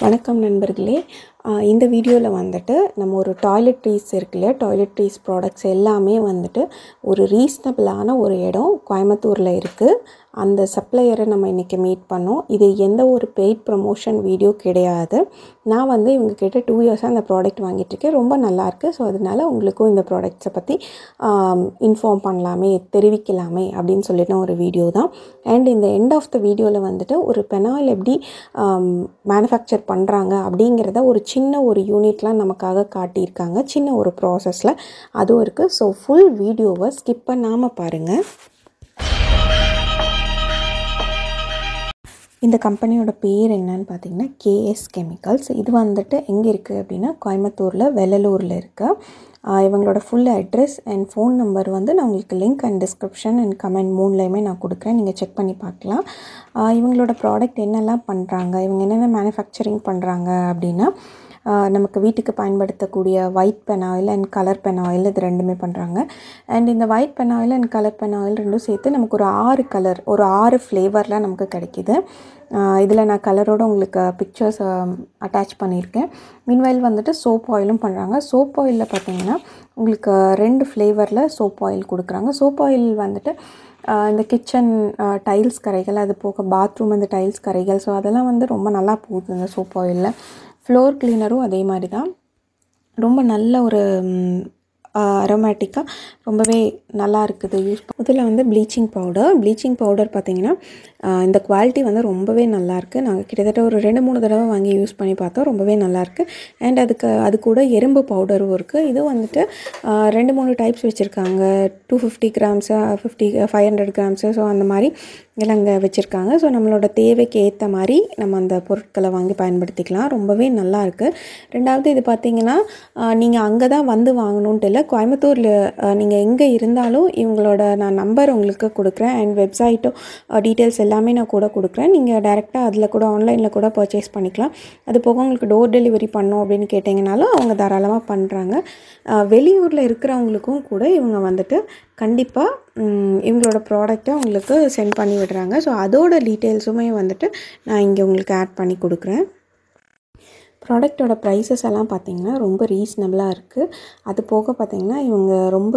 வணக்கம் நண்பர்களே இந்த வீடியோவில் வந்துட்டு நம்ம ஒரு டாய்லெட் ட்ரீஸ் இருக்கு இல்லையா ட்ரீஸ் ப்ராடக்ட்ஸ் எல்லாமே வந்துட்டு ஒரு ரீசனபிளான ஒரு இடம் கோயம்புத்தூரில் இருக்குது அந்த சப்ளையரை நம்ம இன்றைக்கி மீட் பண்ணோம் இது எந்த ஒரு பெய்ட் ப்ரமோஷன் வீடியோ கிடையாது நான் வந்து இவங்கக்கிட்ட டூ இயர்ஸாக அந்த ப்ராடக்ட் வாங்கிட்டுருக்கேன் ரொம்ப நல்லாயிருக்கு ஸோ அதனால் உங்களுக்கும் இந்த ப்ராடக்ட்ஸை பற்றி இன்ஃபார்ம் பண்ணலாமே தெரிவிக்கலாமே அப்படின்னு சொல்லிட்டு ஒரு வீடியோ தான் அண்ட் இந்த எண்ட் ஆஃப் த வீடியோவில் வந்துட்டு ஒரு பெனாயில் எப்படி மேனுஃபேக்சர் பண்ணுறாங்க அப்படிங்கிறத ஒரு சின்ன ஒரு யூனிட்லாம் நமக்காக காட்டியிருக்காங்க சின்ன ஒரு ப்ராசஸில் அதுவும் இருக்குது ஸோ ஃபுல் வீடியோவை ஸ்கிப் பண்ணாமல் பாருங்கள் இந்த கம்பெனியோட பேர் என்னன்னு பார்த்தீங்கன்னா கேஎஸ் கெமிக்கல்ஸ் இது வந்துட்டு எங்கே இருக்குது அப்படின்னா கோயம்புத்தூரில் வெள்ளலூரில் இருக்குது இவங்களோட full address and phone number வந்து நான் உங்களுக்கு link and description and comment மூணுலேயுமே நான் கொடுக்குறேன் நீங்கள் செக் பண்ணி பார்க்கலாம் இவங்களோட ப்ராடக்ட் என்னெல்லாம் பண்ணுறாங்க இவங்க என்னென்ன மேனுஃபேக்சரிங் பண்ணுறாங்க அப்படின்னா நமக்கு வீட்டுக்கு பயன்படுத்தக்கூடிய white phenyl and colour phenyl இது ரெண்டுமே பண்ணுறாங்க அண்ட் இந்த white phenyl and colour phenyl ரெண்டும் சேர்த்து நமக்கு ஒரு ஆறு கலர் ஒரு ஆறு ஃப்ளேவரில் நமக்கு கிடைக்கிது இதில் நான் கலரோடு உங்களுக்கு பிக்சர்ஸ் அட்டாச் பண்ணியிருக்கேன் மீன்வைல் வந்துட்டு சோப் ஆயிலும் பண்ணுறாங்க சோப் ஆயிலில் பார்த்தீங்கன்னா உங்களுக்கு ரெண்டு ஃப்ளேவரில் சோப் ஆயில் கொடுக்குறாங்க சோப் ஆயில் வந்துட்டு இந்த கிச்சன் டைல்ஸ் கரைகள் அது போக பாத்ரூம் அந்த டைல்ஸ் கரைகள் ஸோ அதெல்லாம் வந்து ரொம்ப நல்லா போகுது இந்த சோப் ஆயிலில் ஃப்ளோர் கிளீனரும் அதே மாதிரி தான் ரொம்ப நல்ல ஒரு அரோமேட்டிக்காக ரொம்பவே நல்லா இருக்குது யூஸ் இதில் வந்து ப்ளீச்சிங் பவுடர் ப்ளீச்சிங் பவுடர் பார்த்திங்கன்னா இந்த குவாலிட்டி வந்து ரொம்பவே நல்லாயிருக்கு நாங்கள் கிட்டத்தட்ட ஒரு ரெண்டு மூணு தடவை வாங்கி யூஸ் பண்ணி பார்த்தோம் ரொம்பவே நல்லாயிருக்கு அண்ட் அதுக்கு அது கூட எறும்பு பவுடரும் இருக்குது இது வந்துட்டு ரெண்டு மூணு டைப்ஸ் வச்சுருக்காங்க two fifty grams fifty five hundred grams so அந்த மாதிரி இதெல்லாம் அங்கே வச்சுருக்காங்க ஸோ நம்மளோட தேவைக்கு ஏற்ற மாதிரி நம்ம அந்த பொருட்களை வாங்கி பயன்படுத்திக்கலாம் ரொம்பவே நல்லா இருக்குது ரெண்டாவது இது பார்த்திங்கன்னா நீங்கள் அங்கே தான் வந்து வாங்கணுன்ட்டு இல்லை கோயம்புத்தூரில் நீங்கள் எங்கே இருந்தாலும் இவங்களோட நான் நம்பர் உங்களுக்கு கொடுக்குறேன் அண்ட் வெப்சைட்டும் டீட்டெயில்ஸ் எல்லாமே நான் கூட கொடுக்குறேன் நீங்கள் டேரெக்டாக அதில் கூட ஆன்லைனில் கூட பர்ச்சேஸ் பண்ணிக்கலாம் அது போக உங்களுக்கு டோர் டெலிவரி பண்ணோம் அப்படின்னு கேட்டிங்கனாலும் அவங்க தாராளமாக பண்ணுறாங்க வெளியூரில் இருக்கிறவங்களுக்கும் கூட இவங்க வந்துட்டு கண்டிப்பாக இவங்களோட ப்ராடக்ட்டை உங்களுக்கு சென்ட் பண்ணி விடுறாங்க ஸோ அதோட டீட்டெயில்ஸுமே வந்துட்டு நான் இங்கே உங்களுக்கு ஆட் பண்ணி கொடுக்குறேன் ப்ராடக்டோட ப்ரைஸஸ் எல்லாம் பார்த்திங்கன்னா ரொம்ப ரீசனபிளாக இருக்குது அது போக பார்த்திங்கன்னா இவங்க ரொம்ப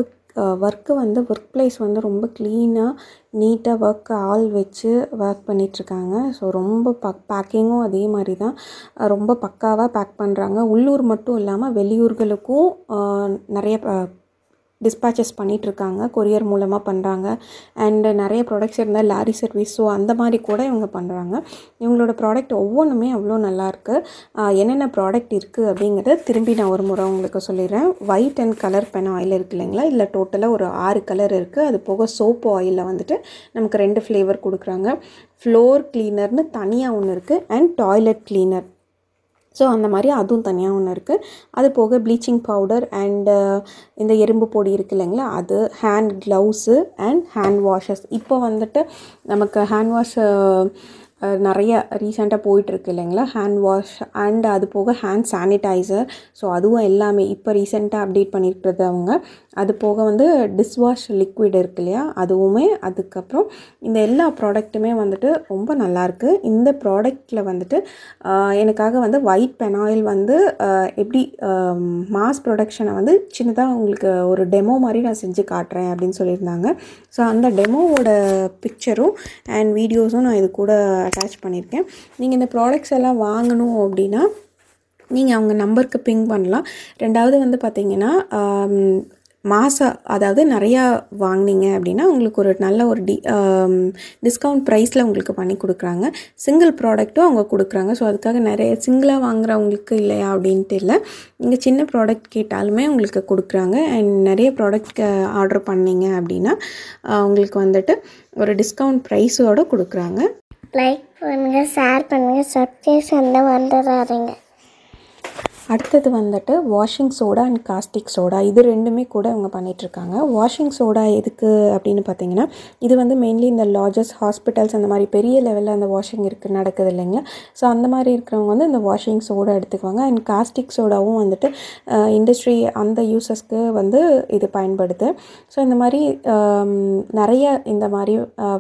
ஒர்க்கு வந்து ஒர்க் பிளேஸ் வந்து ரொம்ப க்ளீனாக நீட்டாக ஒர்க் ஆள் வச்சு ஒர்க் பண்ணிகிட்ருக்காங்க ஸோ ரொம்ப பக் பேக்கிங்கும் அதே மாதிரி தான் ரொம்ப பக்காவாக பேக் பண்ணுறாங்க உள்ளூர் மட்டும் இல்லாமல் வெளியூர்களுக்கும் நிறைய டிஸ்பேச்சஸ் பண்ணிகிட்ருக்காங்க கொரியர் மூலமாக பண்ணுறாங்க அண்டு நிறைய ப்ராடக்ட்ஸ் இருந்தால் லாரி சர்வீஸ் ஸோ அந்த மாதிரி கூட இவங்க பண்ணுறாங்க இவங்களோட ப்ராடக்ட் ஒவ்வொன்றுமே அவ்வளோ நல்லாயிருக்கு என்னென்ன ப்ராடக்ட் இருக்குது அப்படிங்கிறத திரும்பி நான் ஒரு முறை உங்களுக்கு சொல்லிடுறேன் white and colour phenyl இருக்குது இல்லைங்களா இல்லை டோட்டலாக ஒரு ஆறு கலர் இருக்குது அது போக சோப்பு ஆயிலில் வந்துட்டு நமக்கு ரெண்டு ஃப்ளேவர் கொடுக்குறாங்க ஃப்ளோர் க்ளீனர்னு தனியாக ஒன்று இருக்குது அண்ட் டாய்லெட் க்ளீனர் ஸோ அந்த மாதிரி அதுவும் தனியாக ஒன்று இருக்குது அது போக ப்ளீச்சிங் பவுடர் அண்டு இந்த எறும்பு பொடி இருக்கு இல்லைங்களா அது hand gloves and hand washes இப்போ வந்துட்டு நமக்கு ஹேண்ட் வாஷ் நிறைய ரீசெண்டாக போயிட்டுருக்கு இல்லைங்களா ஹேண்ட் வாஷ் அண்ட் அது போக ஹேண்ட் சானிடைசர் ஸோ அதுவும் எல்லாமே இப்போ ரீசெண்டாக அப்டேட் பண்ணியிருக்கிறது அவங்க அது போக வந்து டிஸ்வாஷ் லிக்விட் இருக்கு இல்லையா அதுவுமே அதுக்கப்புறம் இந்த எல்லா ப்ராடக்ட்டுமே வந்துட்டு ரொம்ப நல்லாயிருக்கு இந்த ப்ராடக்டில் வந்துட்டு எனக்காக வந்து ஒயிட் பெனாயில் வந்து எப்படி மாஸ் ப்ரொடக்ஷனை வந்து சின்னதாக உங்களுக்கு ஒரு டெமோ மாதிரி நான் செஞ்சு காட்டுறேன் அப்படின்னு சொல்லியிருந்தாங்க ஸோ அந்த டெமோவோட பிக்சரும் அண்ட் வீடியோஸும் நான் இது கூட அட்டாச் பண்ணியிருக்கேன் நீங்கள் இந்த ப்ராடக்ட்ஸ் எல்லாம் வாங்கணும் அப்படின்னா நீங்கள் அவங்க நம்பருக்கு பிங் பண்ணலாம் ரெண்டாவது வந்து பார்த்திங்கன்னா மாதம் அதாவது நிறையா வாங்கினீங்க அப்படின்னா உங்களுக்கு ஒரு நல்ல ஒரு டி டிஸ்கவுண்ட் ப்ரைஸில் உங்களுக்கு பண்ணி கொடுக்குறாங்க சிங்கிள் ப்ராடக்ட்டும் அவங்க கொடுக்குறாங்க ஸோ அதுக்காக நிறைய சிங்கிளாக வாங்குறவங்களுக்கு இல்லையா அப்படின்ட்டு இல்லை நீங்கள் சின்ன ப்ராடக்ட் கேட்டாலுமே உங்களுக்கு கொடுக்குறாங்க அண்ட் நிறைய ப்ராடக்ட் ஆர்டர் பண்ணிங்க அப்படின்னா உங்களுக்கு வந்துட்டு ஒரு டிஸ்கவுண்ட் ப்ரைஸோடு கொடுக்குறாங்க லைக் பண்ணுங்கள் ஷேர் பண்ணுங்கள் சப்ஸ்கிரைப் பண்ண வந்துடாதீங்க அடுத்தது வந்துட்டு washing soda and caustic soda இது ரெண்டுமே கூட இவங்க பண்ணிகிட்ருக்காங்க வாஷிங் சோடா எதுக்கு அப்படின்னு பார்த்தீங்கன்னா இது வந்து மெயின்லி இந்த லார்ஜஸ் ஹாஸ்பிட்டல்ஸ் அந்த மாதிரி பெரிய லெவலில் அந்த வாஷிங் இருக்குது நடக்குது இல்லைங்களா ஸோ அந்த மாதிரி இருக்கிறவங்க வந்து இந்த வாஷிங் சோடா எடுத்துக்குவாங்க அண்ட் காஸ்டிக் சோடாவும் வந்துட்டு இண்டஸ்ட்ரி அந்த யூசஸ்க்கு வந்து இது பயன்படுது ஸோ இந்த மாதிரி நிறைய இந்த மாதிரி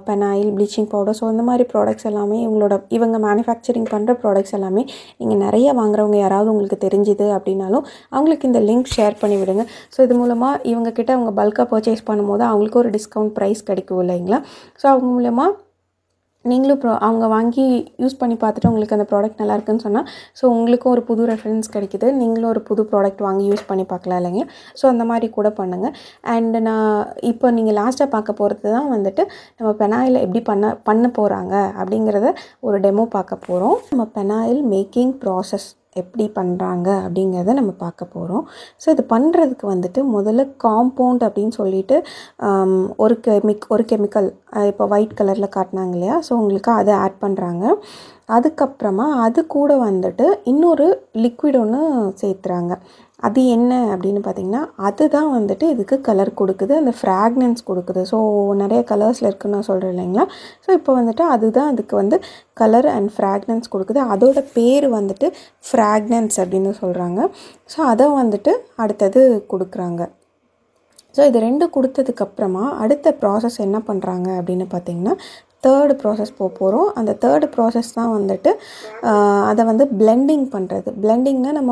பெனாயில் ப்ளீச்சிங் பவுடர் ஸோ இந்த மாதிரி ப்ராடக்ட்ஸ் எல்லாமே இவங்களோட இவங்க மேனுஃபேக்சரிங் பண்ணுற ப்ராடக்ட்ஸ் எல்லாமே நீங்கள் நிறைய வாங்குறவங்க யாராவது உங்களுக்கு தெரியும் தெரிஞ்சுது அப்படின்னாலும் அவங்களுக்கு இந்த லிங்க் ஷேர் பண்ணி விடுங்க ஸோ இது மூலமாக இவங்கக்கிட்ட அவங்க பல்காக பர்ச்சேஸ் பண்ணும்போது அவங்களுக்கு ஒரு டிஸ்கவுண்ட் ப்ரைஸ் கிடைக்கும் இல்லைங்களா ஸோ அவங்க மூலமாக நீங்களும் ப்ரா அவங்க வாங்கி யூஸ் பண்ணி பார்த்துட்டு உங்களுக்கு அந்த ப்ராடக்ட் நல்லா இருக்குன்னு சொன்னால் ஸோ உங்களுக்கும் ஒரு புது ரெஃபரன்ஸ் கிடைக்கிது நீங்களும் ஒரு புது ப்ராடக்ட் வாங்கி யூஸ் பண்ணி பார்க்கலாம் இல்லைங்க ஸோ அந்த மாதிரி கூட பண்ணுங்கள் அண்டு நான் இப்போ நீங்கள் லாஸ்ட்டாக பார்க்க போகிறது தான் வந்துட்டு நம்ம பெனாயில் எப்படி பண்ண பண்ண போகிறாங்க அப்படிங்கிறத ஒரு டெமோ பார்க்க போகிறோம் நம்ம பெனாயில் மேக்கிங் ப்ராசஸ் எப்படி பண்ணுறாங்க அப்படிங்கிறத நம்ம பார்க்க போகிறோம் ஸோ இது பண்ணுறதுக்கு வந்துட்டு முதல்ல காம்பவுண்ட் அப்படின்னு சொல்லிட்டு ஒரு கெமிக் ஒரு கெமிக்கல் இப்போ ஒயிட் கலரில் காட்டினாங்க இல்லையா ஸோ உங்களுக்கு அதை ஆட் பண்ணுறாங்க அதுக்கப்புறமா அது கூட வந்துட்டு இன்னொரு லிக்விட் ஒன்று சேர்த்துறாங்க அது என்ன அப்படின்னு பார்த்தீங்கன்னா அதுதான் வந்துட்டு இதுக்கு கலர் கொடுக்குது அந்த ஃப்ராக்னன்ஸ் கொடுக்குது ஸோ நிறைய கலர்ஸில் இருக்குன்னு நான் சொல்கிறேன் இல்லைங்களா ஸோ இப்போ வந்துட்டு அதுதான் அதுக்கு வந்து கலர் அண்ட் ஃப்ராக்னன்ஸ் கொடுக்குது அதோட பேர் வந்துட்டு ஃப்ராக்னன்ஸ் அப்படின்னு சொல்கிறாங்க ஸோ அதை வந்துட்டு அடுத்தது கொடுக்குறாங்க ஸோ இது ரெண்டு கொடுத்ததுக்கப்புறமா அடுத்த ப்ராசஸ் என்ன பண்ணுறாங்க அப்படின்னு பார்த்திங்கன்னா தேர்டு ப்ராசஸ் போக போகிறோம் அந்த தேர்டு ப்ராசஸ் தான் வந்துட்டு அதை வந்து பிளெண்டிங் பண்ணுறது பிளெண்டிங்னா நம்ம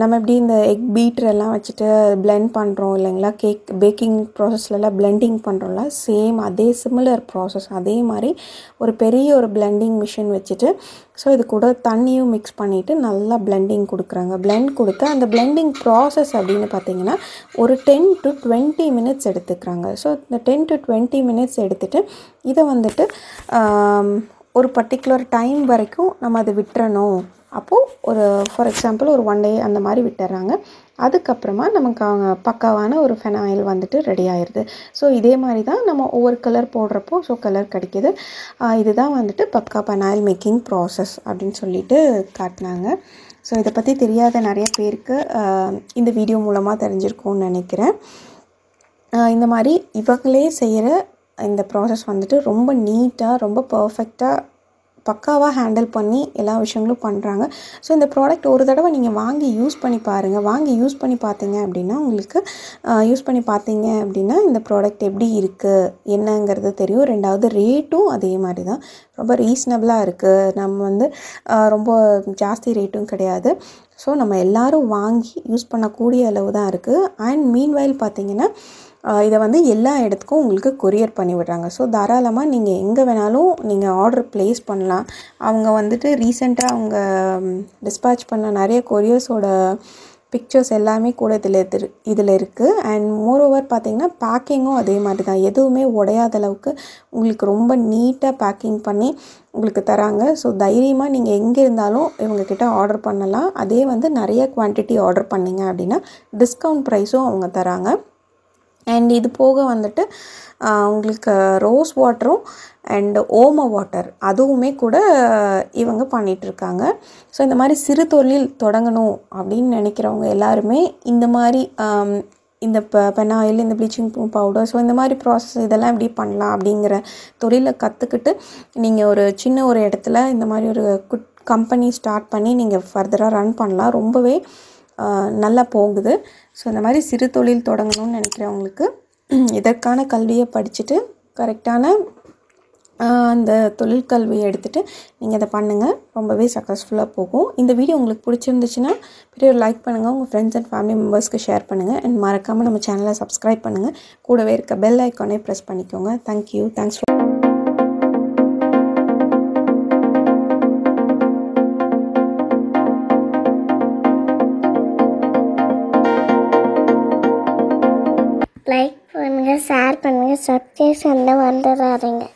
நம்ம எப்படி இந்த எக் பீட்ரெல்லாம் வச்சுட்டு பிளெண்ட் பண்ணுறோம் இல்லைங்களா கேக் பேக்கிங் ப்ராசஸ்லலாம் பிளெண்டிங் பண்ணுறோம்ல சேம் அதே சிமிலர் ப்ராசஸ் அதே மாதிரி ஒரு பெரிய ஒரு பிளெண்டிங் மிஷின் வச்சுட்டு ஸோ இது கூட தண்ணியும் மிக்ஸ் பண்ணிவிட்டு நல்லா பிளெண்டிங் கொடுக்குறாங்க பிளெண்ட் கொடுத்து அந்த பிளெண்டிங் ப்ராசஸ் அப்படின்னு பார்த்தீங்கன்னா ஒரு டென் டு டுவெண்ட்டி மினிட்ஸ் எடுத்துக்கிறாங்க ஸோ இந்த டென் டு டுவெண்ட்டி மினிட்ஸ் எடுத்துகிட்டு இதை வந்துட்டு ஒரு பர்டிகுலர் டைம் வரைக்கும் நம்ம அதை விட்டுறணும் அப்போது ஒரு ஃபார் எக்ஸாம்பிள் ஒரு ஒன் டே அந்த மாதிரி விட்டுறாங்க அதுக்கப்புறமா நமக்கு அவங்க பக்காவான ஒரு ஃபெனாயில் வந்துட்டு ரெடி ஆயிடுது ஸோ இதே மாதிரி தான் நம்ம ஒவ்வொரு கலர் போடுறப்போ ஸோ கலர் கிடைக்கிது இதுதான் வந்துட்டு பக்கா பெனாயில் மேக்கிங் ப்ராசஸ் அப்படின்னு சொல்லிட்டு காட்டினாங்க ஸோ இதை பற்றி தெரியாத நிறைய பேருக்கு இந்த வீடியோ மூலமாக தெரிஞ்சிருக்கும்னு நினைக்கிறேன் இந்த மாதிரி இவங்களே செய்கிற இந்த ப்ராசஸ் வந்துட்டு ரொம்ப நீட்டாக ரொம்ப பர்ஃபெக்டாக பக்காவாக ஹேண்டில் பண்ணி எல்லா விஷயங்களும் பண்ணுறாங்க ஸோ இந்த ப்ராடக்ட் ஒரு தடவை நீங்கள் வாங்கி யூஸ் பண்ணி பாருங்கள் வாங்கி யூஸ் பண்ணி பார்த்தீங்க அப்படின்னா உங்களுக்கு யூஸ் பண்ணி பார்த்தீங்க அப்படின்னா இந்த ப்ராடக்ட் எப்படி இருக்குது என்னங்கிறது தெரியும் ரெண்டாவது ரேட்டும் அதே மாதிரி தான் ரொம்ப ரீசனபிளாக இருக்குது நம்ம வந்து ரொம்ப ஜாஸ்தி ரேட்டும் கிடையாது ஸோ நம்ம எல்லோரும் வாங்கி யூஸ் பண்ணக்கூடிய அளவு தான் இருக்குது அண்ட் மீன்வைல் பார்த்திங்கன்னா இதை வந்து எல்லா இடத்துக்கும் உங்களுக்கு கொரியர் பண்ணி விடுறாங்க ஸோ தாராளமாக நீங்கள் எங்கே வேணாலும் நீங்கள் ஆர்டர் ப்ளேஸ் பண்ணலாம் அவங்க வந்துட்டு ரீசெண்டாக அவங்க டிஸ்பேச் பண்ண நிறைய கொரியர்ஸோட பிக்சர்ஸ் எல்லாமே கூட இதில் இது இதில் இருக்குது அண்ட் மோர் ஓவர் பார்த்தீங்கன்னா பேக்கிங்கும் அதே மாதிரி தான் எதுவுமே உடையாத அளவுக்கு உங்களுக்கு ரொம்ப நீட்டாக பேக்கிங் பண்ணி உங்களுக்கு தராங்க ஸோ தைரியமாக நீங்கள் எங்கே இருந்தாலும் இவங்கக்கிட்ட ஆர்டர் பண்ணலாம் அதே வந்து நிறைய குவான்டிட்டி ஆர்டர் பண்ணிங்க அப்படின்னா டிஸ்கவுண்ட் ப்ரைஸும் அவங்க தராங்க அண்ட் இது போக வந்துட்டு உங்களுக்கு ரோஸ் வாட்டரும் அண்ட் ஓம வாட்டர் அதுவுமே கூட இவங்க பண்ணிகிட்ருக்காங்க ஸோ இந்த மாதிரி சிறு தொழில் தொடங்கணும் அப்படின்னு நினைக்கிறவங்க எல்லாருமே இந்த மாதிரி இந்த ப பென் ஆயில் இந்த ப்ளீச்சிங் பூ பவுடர் ஸோ இந்த மாதிரி ப்ராசஸ் இதெல்லாம் எப்படி பண்ணலாம் அப்படிங்கிற தொழிலை கற்றுக்கிட்டு நீங்கள் ஒரு சின்ன ஒரு இடத்துல இந்த மாதிரி ஒரு குட் கம்பெனி ஸ்டார்ட் பண்ணி நீங்கள் ஃபர்தராக ரன் பண்ணலாம் ரொம்பவே நல்லா போகுது ஸோ இந்த மாதிரி சிறு தொழில் தொடங்கணும்னு நினைக்கிறவங்களுக்கு இதற்கான கல்வியை படிச்சுட்டு கரெக்டான அந்த தொழிற்கல்வியை எடுத்துகிட்டு நீங்கள் அதை பண்ணுங்கள் ரொம்பவே சக்ஸஸ்ஃபுல்லாக போகும் இந்த வீடியோ உங்களுக்கு பிடிச்சிருந்துச்சுன்னா பெரிய லைக் பண்ணுங்கள் உங்கள் ஃப்ரெண்ட்ஸ் அண்ட் ஃபேமிலி மெம்பர்ஸ்க்கு ஷேர் பண்ணுங்கள் அண்ட் மறக்காமல் நம்ம சேனலை சப்ஸ்கிரைப் பண்ணுங்கள் கூடவே இருக்க பெல் ஐக்கானே ப்ரெஸ் பண்ணிக்கோங்க தேங்க்யூ தேங்க்ஸ் லைக் பண்ணுங்கள் ஷேர் பண்ணுங்கள் சப்ஸ்கிரைப் பண்ண வந்துடாதீங்க